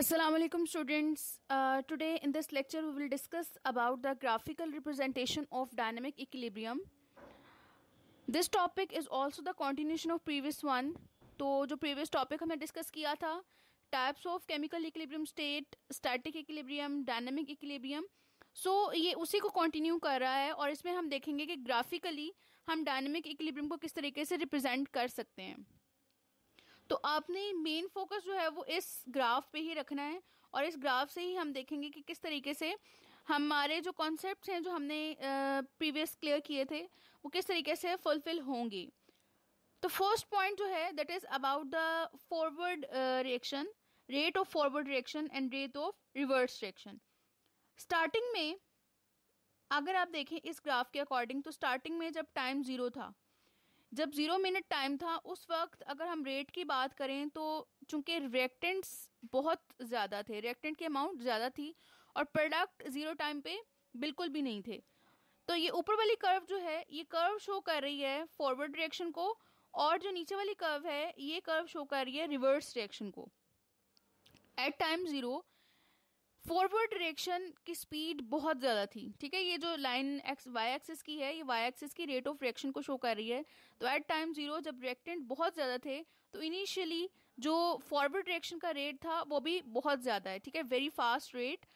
Assalamu alaikum students. Uh, today in this lecture we will discuss about the graphical representation of dynamic equilibrium. This topic is also the continuation of previous one. तो जो previous topic हमने discuss किया था types of chemical equilibrium state, static equilibrium, dynamic equilibrium. so, ये उसी को continue कर रहा है और इसमें हम देखेंगे कि graphically हम dynamic equilibrium को किस तरीके से represent कर सकते हैं तो आपने मेन फोकस जो है वो इस ग्राफ पे ही रखना है और इस ग्राफ से ही हम देखेंगे कि किस तरीके से हमारे जो कॉन्सेप्ट हैं जो हमने प्रीवियस क्लियर किए थे वो किस तरीके से फुलफिल होंगे तो फर्स्ट पॉइंट जो है that is about the forward reaction rate of forward reaction and rate of reverse reaction starting में अगर आप देखें इस ग्राफ के अकॉर्डिंग तो स्टार्टिंग में जब टाइम ज़ीरो था जब ज़ीरो मिनट टाइम था उस वक्त अगर हम रेट की बात करें तो चूंकि रिएक्टेंट्स बहुत ज़्यादा थे रिएक्टेंट की अमाउंट ज़्यादा थी और प्रोडक्ट ज़ीरो टाइम पे बिल्कुल भी नहीं थे तो ये ऊपर वाली कर्व जो है ये कर्व शो कर रही है फॉरवर्ड डायरेक्शन को और जो नीचे वाली कर्व है ये कर्व शो कर रही है रिवर्स डायरेक्शन को at time zero forward direction की स्पीड बहुत ज़्यादा थी ठीक है ये जो लाइन एक्स वाई एक्सिस की है ये वाई एक्सिस की रेट ऑफ रिएक्शन को शो कर रही है तो एट टाइम जीरो जब रिएक्टेंट बहुत ज़्यादा थे तो इनिशियली जो फॉरवर्ड रिएक्शन का रेट था वो भी बहुत ज़्यादा है ठीक है वेरी फास्ट रेट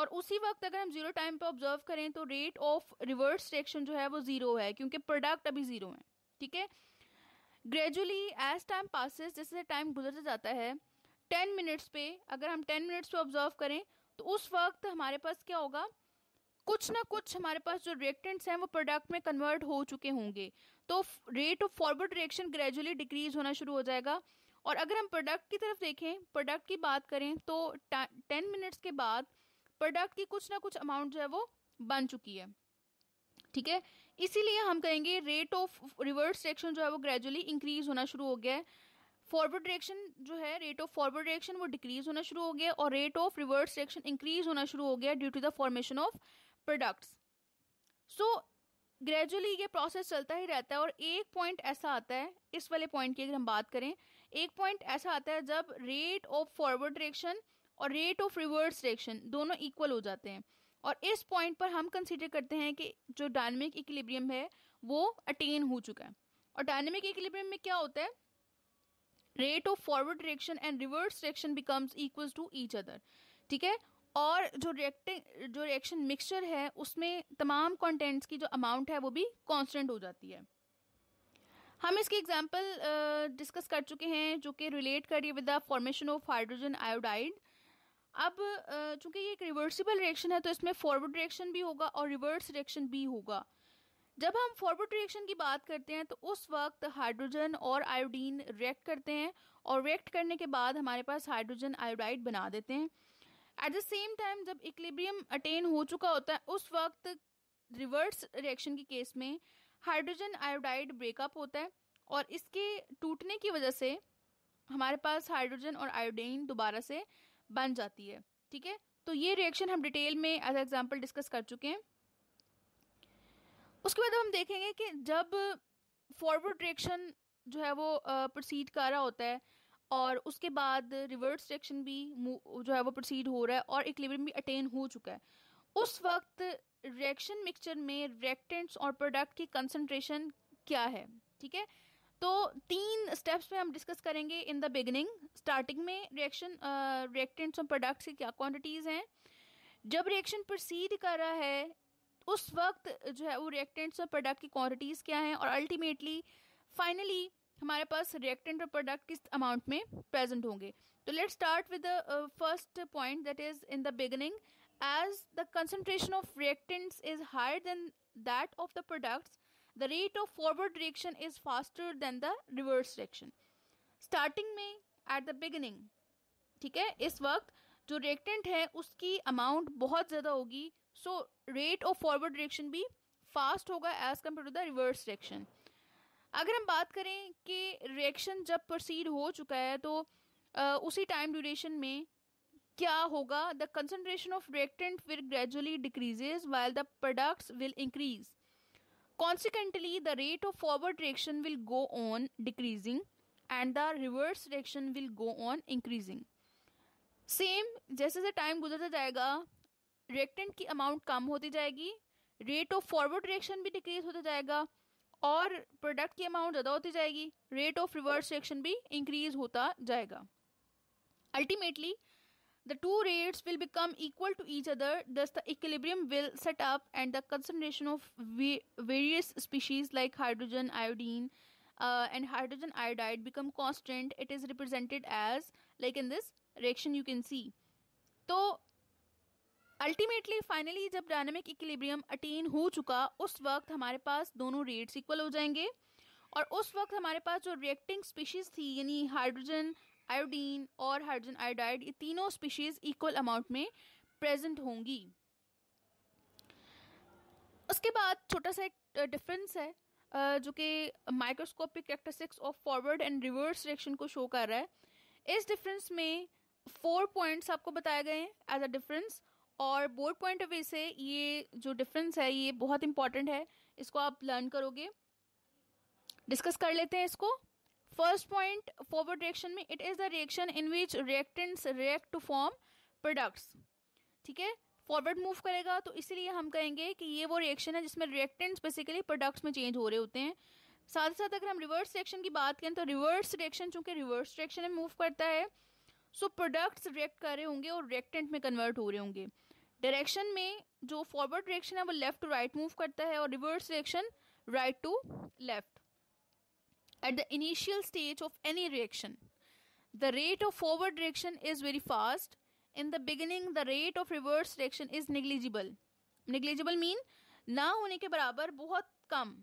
और उसी वक्त अगर हम जीरो टाइम पे ऑब्जर्व करें तो रेट ऑफ रिवर्स रिएक्शन जो है वो ज़ीरो है क्योंकि प्रोडक्ट अभी ज़ीरो है ठीक है ग्रेजुअली एज टाइम पासिस जैसे टाइम गुजरता जाता है टेन मिनट्स पे अगर हम टेन मिनट्स पे ऑब्जर्व करें तो उस वक्त हमारे पास क्या होगा कुछ ना कुछ हमारे पास जो रिएक्टेंट्स हैं वो प्रोडक्ट में कन्वर्ट हो चुके होंगे तो rate of forward reaction gradually decrease होना शुरू हो जाएगा और अगर हम प्रोडक्ट की तरफ देखें प्रोडक्ट की बात करें तो टेन मिनट्स के बाद प्रोडक्ट की कुछ ना कुछ अमाउंट जो है वो बन चुकी है ठीक है इसीलिए हम कहेंगे रेट ऑफ रिवर्स रिएक्शन जो है वो ग्रेजुअली इंक्रीज होना शुरू हो गया है फॉरवर्ड डायरेक्शन जो है रेट ऑफ फॉरवर्ड डायरेक्शन वो डिक्रीज होना शुरू हो गया और rate of reverse direction increase होना शुरू हो गया due to the formation of products so gradually ये प्रोसेस चलता ही रहता है और एक पॉइंट ऐसा आता है इस वाले पॉइंट की अगर हम बात करें एक पॉइंट ऐसा आता है जब रेट ऑफ फॉरवर्ड डायरेक्शन और रेट ऑफ रिवर्स डायरेक्शन दोनों इक्वल हो जाते हैं और इस पॉइंट पर हम कंसिडर करते हैं कि जो डायनेमिक इक्विलिब्रियम है वो अटेन हो चुका है और डायनेमिक इक्विलिब्रियम में क्या होता है rate of forward reaction and reverse reaction becomes equal to each other ठीक है और जो रिएक्टिंग जो रिएक्शन मिक्सचर है उसमें तमाम कंटेंट्स की जो अमाउंट है वो भी कांस्टेंट हो जाती है हम इसकी एग्जांपल डिस्कस कर चुके हैं जो कि रिलेट करिए with the formation of hydrogen iodide अब चूंकि ये एक रिवर्सिबल रिएक्शन है तो इसमें फॉरवर्ड रिएक्शन भी होगा और रिवर्स रिएक्शन भी होगा जब हम फॉरवर्ड रिएक्शन की बात करते हैं तो उस वक्त हाइड्रोजन और आयोडीन रिएक्ट करते हैं और रिएक्ट करने के बाद हमारे पास हाइड्रोजन आयोडाइड बना देते हैं एट द सेम टाइम जब इक्लिब्रियम अटेन हो चुका होता है उस वक्त रिवर्स रिएक्शन के केस में हाइड्रोजन आयोडाइड ब्रेकअप होता है और इसके टूटने की वजह से हमारे पास हाइड्रोजन और आयोडीन दोबारा से बन जाती है ठीक है तो ये रिएक्शन हम डिटेल में एज एग्जाम्पल डिस्कस कर चुके हैं उसके बाद हम देखेंगे कि जब फॉरवर्ड डायरेक्शन जो है वो प्रोसीड कर रहा होता है और उसके बाद रिवर्स डायरेक्शन भी जो है वो प्रोसीड हो रहा है और इक्विलिब्रियम भी अटेन हो चुका है उस वक्त रिएक्शन मिक्सचर में रिएक्टेंट्स और प्रोडक्ट की कंसनट्रेशन क्या है ठीक है तो तीन स्टेप्स में हम डिस्कस करेंगे इन द बिगिनिंग स्टार्टिंग में रिएक्शन रिएक्टेंट्स और प्रोडक्ट्स की क्या क्वांटिटीज़ हैं जब रिएक्शन प्रोसीड कर रहा है उस वक्त जो है वो रिएक्टेंट्स और प्रोडक्ट की क्वांटिटीज़ क्या हैं और अल्टीमेटली फाइनली हमारे पास रिएक्टेंट और प्रोडक्ट किस अमाउंट में प्रेजेंट होंगे तो let start with the first point that is in the beginning as the concentration of reactants is higher than that of the products the rate of forward reaction is faster than the reverse reaction starting में at the beginning ठीक है इस वक्त जो reactant है उसकी amount बहुत ज़्यादा होगी so rate of forward reaction भी फास्ट होगा as compare to the reverse reaction अगर हम बात करें कि रिएक्शन जब प्रोसीड हो चुका है तो आ, उसी टाइम ड्यूरेशन में क्या होगा the concentration of reactant will gradually decreases while the products will increase consequently the rate of forward reaction will go on decreasing and the reverse reaction will go on increasing same जैसे जैसे time गुजरता जाएगा reactant की amount कम होती जाएगी rate of forward reaction भी decrease होता जाएगा और प्रोडक्ट की अमाउंट ज़्यादा होती जाएगी रेट ऑफ रिवर्स रिएक्शन भी इंक्रीज होता जाएगा ultimately the two rates will become equal to each other thus the equilibrium will set up and the concentration of various species like hydrogen iodine and hydrogen iodide become constant it is represented as like in this reaction you can see तो ultimately finally जब dynamic equilibrium attain हो चुका उस वक्त हमारे पास दोनों rates equal हो जाएंगे और उस वक्त हमारे पास जो रिएक्टिंग स्पीशीज़ थी यानी हाइड्रोजन आयोडीन और हाइड्रोजन आयोडाइड ये तीनों स्पीशीज़ इक्वल अमाउंट में प्रेजेंट होंगी उसके बाद छोटा सा एक डिफरेंस है जो कि microscopic characteristics of forward and reverse reaction को शो कर रहा है इस डिफरेंस में फोर पॉइंट्स आपको बताए गए हैं एज अ डिफरेंस और बोर्ड पॉइंट ऑफ व्यू से ये जो डिफरेंस है ये बहुत इंपॉर्टेंट है इसको आप लर्न करोगे डिस्कस कर लेते हैं इसको फर्स्ट पॉइंट फॉरवर्ड रिएक्शन में it is the reaction in which reactants react to form products ठीक है फॉरवर्ड मूव करेगा तो इसीलिए हम कहेंगे कि ये वो रिएक्शन है जिसमें रिएक्टेंट्स बेसिकली प्रोडक्ट्स में चेंज हो रहे होते हैं साथ ही साथ अगर हम रिवर्स रिएक्शन की बात करें तो रिवर्स रिएक्शन चूंकि रिवर्स रिएक्शन में मूव करता है सो प्रोडक्ट्स रिएक्ट कर रहे होंगे और रिएक्टेंट में कन्वर्ट हो रहे होंगे डायरेक्शन में जो फॉरवर्ड डायरेक्शन है वो लेफ्ट टू राइट मूव करता है और reverse direction right to left at the initial stage of any reaction the rate of forward direction is very fast in the beginning the rate of reverse direction is negligible negligible mean ना होने के बराबर बहुत come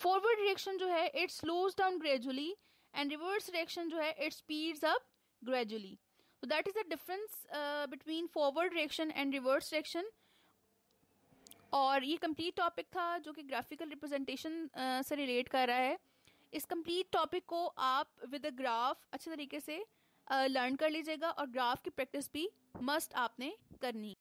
forward direction जो है it's slows down gradually and reverse direction जो है it's speeds up gradually so that is the difference uh, between forward reaction and reverse और ये कंप्लीट टॉपिक था जो कि ग्राफिकल रिप्रेजेंटेशन uh, से रिलेट कर रहा है इस कंप्लीट टॉपिक को आप विद अ ग्राफ अच्छे तरीके से लर्न uh, कर लीजिएगा और ग्राफ की प्रैक्टिस भी मस्ट आपने करनी